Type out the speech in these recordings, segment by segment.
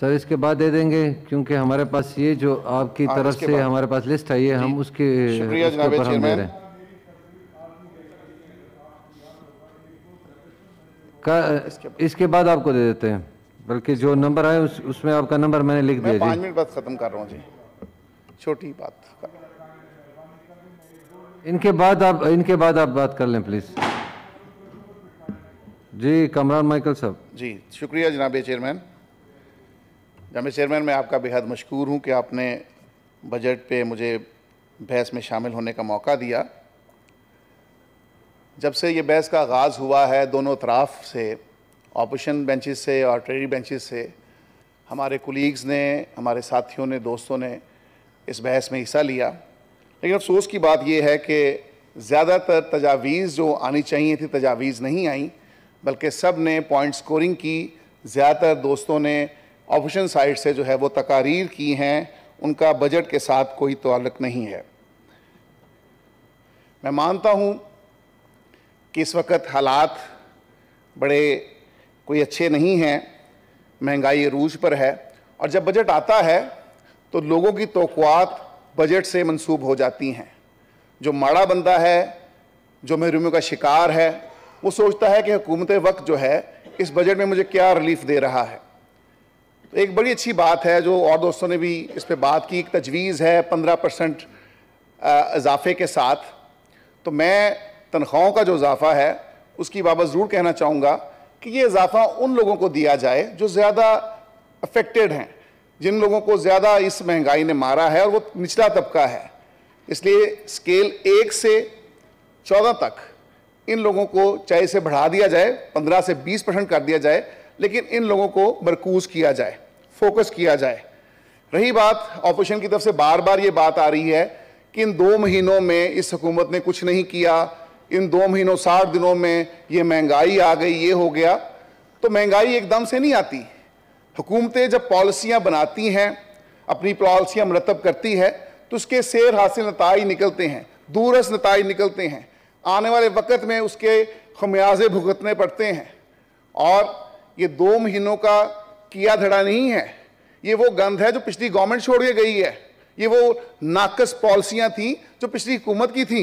sir इसके बाद दे देंगे क्योंकि हमारे पास ये जो आपकी तरफ से हमारे पास लिस्ट है ये हम उसके ऊपर हम दे रहे हैं का इसके बाद आपको दे देते हैं बल्कि जो नंबर आए उस, उसमें आपका नंबर मैंने लिख दिया जी मिनट बाद ख़त्म कर रहा हूँ जी छोटी बात इनके बाद आप इनके बाद आप बात कर लें प्लीज़ जी कमरान माइकल साहब जी शुक्रिया जनाब चेयरमैन जामे चेयरमैन मैं आपका बेहद मशहूर हूँ कि आपने बजट पे मुझे बहस में शामिल होने का मौका दिया जब से ये बहस का आगाज़ हुआ है दोनों तरफ से ऑपोशन बेंचेस से और ट्रेरी बेंचेस से हमारे कुलीग्स ने हमारे साथियों ने दोस्तों ने इस बहस में हिस्सा लिया लेकिन अफसोस की बात यह है कि ज़्यादातर तजावीज़ जो आनी चाहिए थी तजावीज़ नहीं आई बल्कि सब ने पॉइंट स्कोरिंग की ज़्यादातर दोस्तों ने ऑफिशियल साइट से जो है वो तकारीर की हैं उनका बजट के साथ कोई तोलक नहीं है मैं मानता हूँ कि इस वक्त हालात बड़े कोई अच्छे नहीं हैं महंगाई रूज पर है और जब बजट आता है तो लोगों की तो बजट से मंसूब हो जाती हैं जो माड़ा बंदा है जो महरूमियों का शिकार है वो सोचता है कि हुकूमत वक्त जो है इस बजट में मुझे क्या रिलीफ दे रहा है तो एक बड़ी अच्छी बात है जो और दोस्तों ने भी इस पर बात की एक तजवीज़ है पंद्रह परसेंट इजाफे के साथ तो मैं तनख्वाहों का जो इजाफा है उसकी बाबत ज़रूर कहना चाहूँगा कि ये इजाफा उन लोगों को दिया जाए जो ज़्यादा अफेक्टेड हैं जिन लोगों को ज़्यादा इस महंगाई ने मारा है और वो निचला तबका है इसलिए स्केल एक से चौदह तक इन लोगों को चाहे इसे बढ़ा दिया जाए पंद्रह से बीस परसेंट कर दिया जाए लेकिन इन लोगों को मरकूज किया जाए फोकस किया जाए रही बात ऑपोजिशन की तरफ से बार बार ये बात आ रही है कि इन दो महीनों में इस हुकूमत ने कुछ नहीं किया इन दो महीनों साठ दिनों में ये महंगाई आ गई ये हो गया तो महंगाई एकदम से नहीं आती हुकूमतें जब पॉलिसियाँ बनाती हैं अपनी पॉलिसियाँ मरतब करती है तो उसके शेर हासिल नतज निकलते हैं दूरस नतज निकलते हैं आने वाले वक्त में उसके खमियाजे भुगतने पड़ते हैं और ये दो महीनों का किया धड़ा नहीं है ये वो गंध है जो पिछली गवर्नमेंट छोड़ के गई है ये वो नाकस पॉलिसियां थी जो पिछली हुकूमत की थी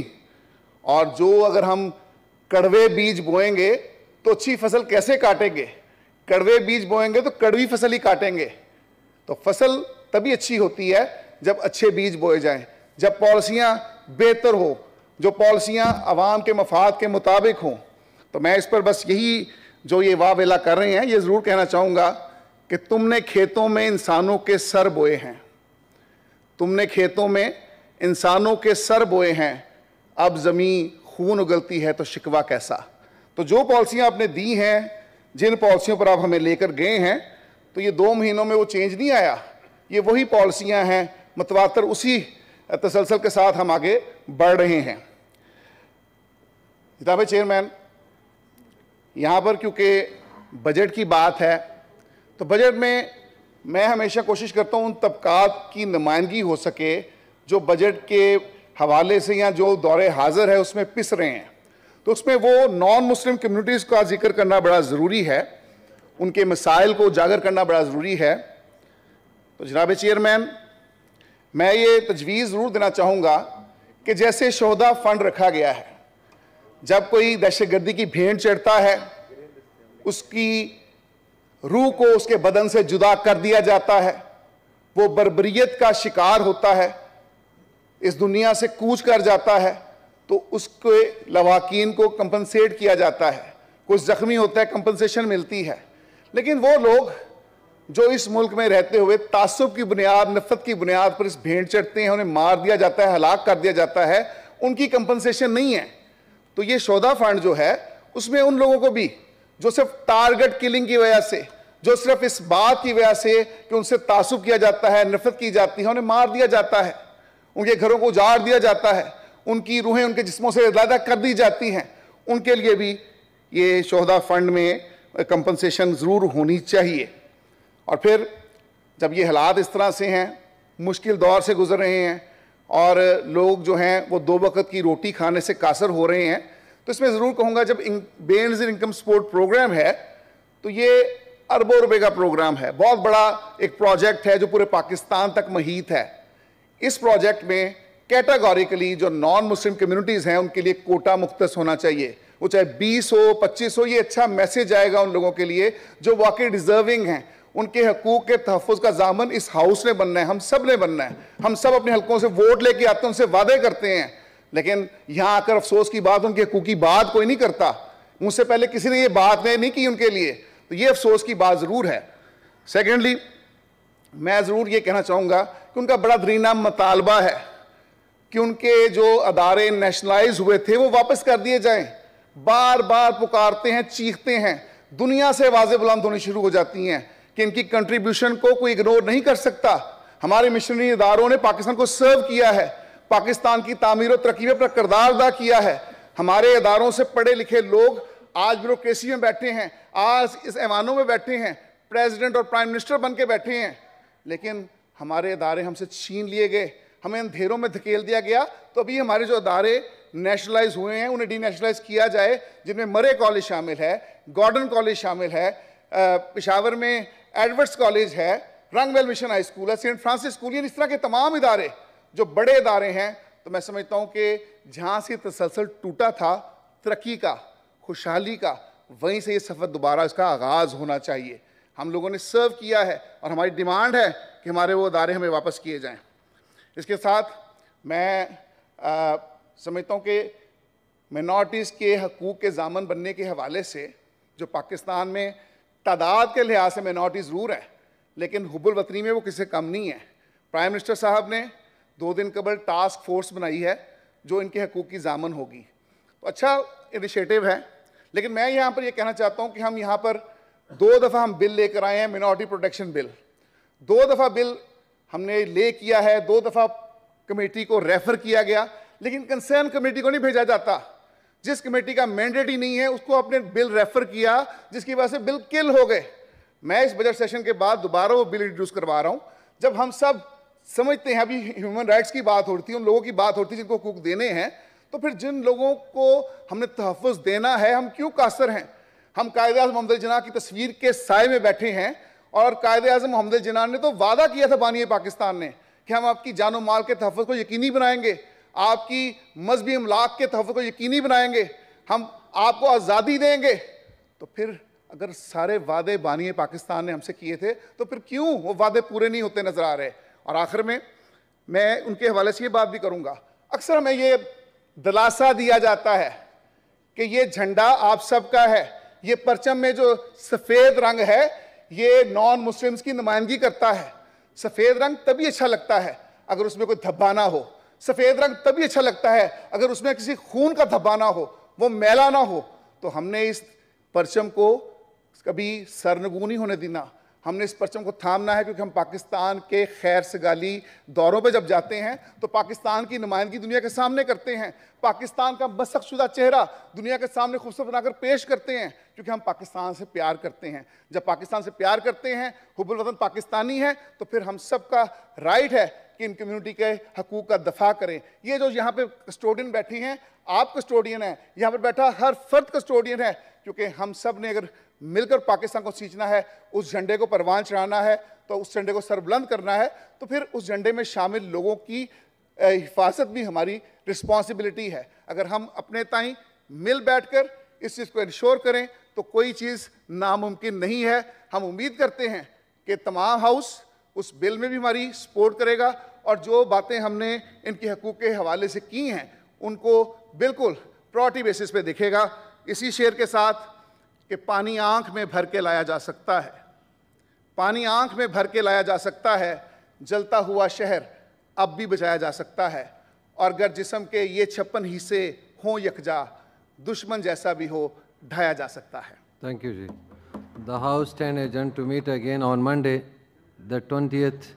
और जो अगर हम कड़वे बीज बोएंगे तो अच्छी फसल कैसे काटेंगे कड़वे बीज बोएंगे तो कड़वी फसल ही काटेंगे तो फसल तभी अच्छी होती है जब अच्छे बीज बोए जाएं, जब पॉलिसियां बेहतर हो जो पॉलिसियां आवाम के मफाद के मुताबिक हों तो मैं इस पर बस यही जो ये वेला कर रहे हैं ये ज़रूर कहना चाहूँगा कि तुमने खेतों में इंसानों के सर बोए हैं तुमने खेतों में इंसानों के सर बोए हैं अब ज़मीन खून उगलती है तो शिकवा कैसा तो जो पॉलिसियाँ आपने दी हैं जिन पॉलिसियों पर आप हमें लेकर गए हैं तो ये दो महीनों में वो चेंज नहीं आया ये वही पॉलिसियाँ हैं मतवातर उसी तसलसल के साथ हम आगे बढ़ रहे हैं किताब चेयरमैन यहाँ पर क्योंकि बजट की बात है तो बजट में मैं हमेशा कोशिश करता हूँ उन तबकात की नुमाइंदगी हो सके जो बजट के हवाले से या जो दौरे हाजिर है उसमें पिस रहे हैं तो उसमें वो नॉन मुस्लिम कम्यूनिटीज़ का जिक्र करना बड़ा ज़रूरी है उनके मसाइल को उजागर करना बड़ा ज़रूरी है तो जनाब चेयरमैन मैं ये तजवीज़ ज़रूर देना चाहूँगा कि जैसे शहदा फ़ंड रखा गया है जब कोई दहशतगर्दी की भेंट चढ़ता है उसकी रूह को उसके बदन से जुदा कर दिया जाता है वो बर्बरीत का शिकार होता है इस दुनिया से कूच कर जाता है तो उसके लवाकिन को कंपनसेट किया जाता है कुछ ज़ख्मी होता है कंपनसेशन मिलती है लेकिन वो लोग जो इस मुल्क में रहते हुए तासुब की बुनियाद नफरत की बुनियाद पर इस भेंट चढ़ते हैं उन्हें मार दिया जाता है हलाक कर दिया जाता है उनकी कंपनसेशन नहीं है तो ये शोधा फंड जो है उसमें उन लोगों को भी जो सिर्फ टारगेट किलिंग की वजह से जो सिर्फ इस बात की वजह से कि उनसे तासुब किया जाता है नफरत की जाती है उन्हें मार दिया जाता है उनके घरों को उजाड़ दिया जाता है उनकी रूहें उनके जिस्मों से ज्यादा कर दी जाती हैं उनके लिए भी ये शहदा फंड में कंपनसेशन ज़रूर होनी चाहिए और फिर जब ये हालात इस तरह से हैं मुश्किल दौर से गुजर रहे हैं और लोग जो हैं वो दो वक्त की रोटी खाने से कासर हो रहे हैं तो इसमें ज़रूर कहूँगा जब बेनज इनकम सपोर्ट प्रोग्राम है तो ये अरबों रुपए का प्रोग्राम है बहुत बड़ा एक प्रोजेक्ट है जो पूरे पाकिस्तान तक महीत है इस प्रोजेक्ट में कैटागोरिकली जो नॉन मुस्लिम कम्युनिटीज़ हैं उनके लिए कोटा मुख्त होना चाहिए वो चाहे बीस हो पच्चीस हो ये अच्छा मैसेज आएगा उन लोगों के लिए जो वाकई डिजर्विंग हैं उनके हकूक़ के तहफ़ का जामन इस हाउस ने बनना है हम सब ने बनना है हम सब अपने हलकों से वोट लेके आते हैं उनसे वादे करते हैं लेकिन यहाँ आकर अफसोस की बात उनके हकूक़ की बात कोई नहीं करता मुझसे पहले किसी ने ये बात नहीं की उनके लिए तो ये अफसोस की बात ज़रूर है सेकेंडली मैं ज़रूर ये कहना चाहूँगा कि उनका बड़ा दरीना मतालबा है कि उनके जो अदारे नेशनलाइज हुए थे वो वापस कर दिए जाए बार बार पुकारते हैं चीखते हैं दुनिया से आवाज़ें बुलंद होनी शुरू हो जाती हैं कि इनकी कंट्रीब्यूशन को कोई इग्नोर नहीं कर सकता हमारे मिशनरी इदारों ने पाकिस्तान को सर्व किया है पाकिस्तान की तामीर और तरक्की में अपना करदार अदा किया है हमारे इदारों से पढ़े लिखे लोग आज ब्यूरोसी में बैठे हैं आज इस ऐवानों में बैठे हैं प्रेसिडेंट और प्राइम मिनिस्टर बन के बैठे हैं लेकिन हमारे इदारे हमसे छीन लिए गए हमें अंधेरों में धकेल दिया गया तो अभी हमारे जो अदारे नेशनलाइज हुए हैं उन्हें डीनेशनलाइज किया जाए जिनमें मरे कॉलेज शामिल है गॉर्डन कॉलेज शामिल है पिशावर में एडवर्ड्स कॉलेज है रंगवेल मिशन हाई स्कूल है सेंट फ्रांसिस स्कूल इस तरह के तमाम इदारे जो बड़े इदारे हैं तो मैं समझता हूँ कि जहाँ से तसलसल टूटा था तरक्की का खुशहाली का वहीं से ये सफ़र दोबारा इसका आगाज़ होना चाहिए हम लोगों ने सर्व किया है और हमारी डिमांड है कि हमारे वो अदारे हमें वापस किए जाएं इसके साथ मैं समझता हूँ कि मिनॉरिटीज़ के हकूक़ के जामन बनने के हवाले से जो पाकिस्तान में तादाद के लिहाज से माइनॉरिटी ज़रूर है लेकिन हुबुल वतनी में वो किसी कम नहीं है प्राइम मिनिस्टर साहब ने दो दिन कबल टास्क फोर्स बनाई है जो इनके हकूक़ की जामन होगी तो अच्छा इनिशिएटिव है लेकिन मैं यहाँ पर ये यह कहना चाहता हूँ कि हम यहाँ पर दो दफ़ा हम बिल लेकर आए हैं मिनॉरिटी प्रोटेक्शन बिल दो दफ़ा बिल हमने ले किया है दो दफ़ा कमेटी को रेफ़र किया गया लेकिन कंसर्न कमेटी को नहीं भेजा जाता जिस कमेटी का मैंडेट ही नहीं है उसको आपने बिल रेफर किया जिसकी वजह से बिल किल हो गए मैं इस बजट सेशन के बाद दोबारा वो बिल इंट्रोड्यूस करवा रहा हूँ जब हम सब समझते हैं अभी ह्यूमन राइट्स की बात होती है उन लोगों की बात होती है जिनको हकूक देने हैं तो फिर जिन लोगों को हमने तहफ़ देना है हम क्यों कासर हैं हम कायद अजम मोहम्मद जना की तस्वीर के साय में बैठे हैं और कायद अजम मोहम्मद जना ने तो वादा किया था बानिए पाकिस्तान ने कि हम आपकी जानो माल के तहफ़ को यकीनी बनाएंगे आपकी मजहबी अमलाक के तहफ़ को यकीनी बनाएंगे हम आपको आज़ादी देंगे तो फिर अगर सारे वादे बानिए पाकिस्तान ने हमसे किए थे तो फिर क्यों वो वादे पूरे नहीं होते नज़र आ रहे और आखिर में मैं उनके हवाले से ये बात भी करूँगा अक्सर हमें ये दिलासा दिया जाता है कि ये झंडा आप सबका है ये परचम में जो सफ़ेद रंग है ये नॉन मुस्लिम्स की नुमाइंदगी करता है सफ़ेद रंग तभी अच्छा लगता है अगर उसमें कोई धब्बा ना हो सफ़ेद रंग तभी अच्छा लगता है अगर उसमें किसी खून का धब्बा ना हो वो मैला ना हो तो हमने इस परचम को कभी सरनगुनी होने देना हमने इस परचम को थामना है क्योंकि हम पाकिस्तान के खैर सगाली दौरों पर जब जाते हैं तो पाकिस्तान की नुमाइंदगी दुनिया के सामने करते हैं पाकिस्तान का मसकशुदा चेहरा दुनिया के सामने खूबसूरत बनाकर पेश करते हैं क्योंकि हम पाकिस्तान से प्यार करते हैं जब पाकिस्तान से प्यार करते हैं हुबुल वतन पाकिस्तानी है तो फिर हम सब का राइट है कि इन कम्युनिटी के हकूक का दफा करें ये जो यहाँ पे कस्टोडियन बैठी हैं आप कस्टोडियन हैं यहाँ पर बैठा हर फर्द कस्टोडियन है क्योंकि हम सब ने अगर मिलकर पाकिस्तान को सींचना है उस झंडे को परवान चढ़ाना है तो उस झंडे को सरबुलंद करना है तो फिर उस झंडे में शामिल लोगों की हिफाजत भी हमारी रिस्पॉन्सिबिलिटी है अगर हम अपने ताई मिल बैठ कर इस चीज़ को इंश्योर करें तो कोई चीज़ नामुमकिन नहीं है हम उम्मीद करते हैं कि तमाम हाउस उस बिल में भी हमारी सपोर्ट करेगा और जो बातें हमने इनके हकूक़ के हवाले से की हैं उनको बिल्कुल प्रॉटी बेसिस पे देखेगा इसी शेर के साथ कि पानी आंख में भर के लाया जा सकता है पानी आंख में भर के लाया जा सकता है जलता हुआ शहर अब भी बचाया जा सकता है और अगर जिसम के ये छप्पन हिस्से हों यकजा दुश्मन जैसा भी हो ढाया जा सकता है थैंक यू जी the house then adjourned to meet again on Monday the 20th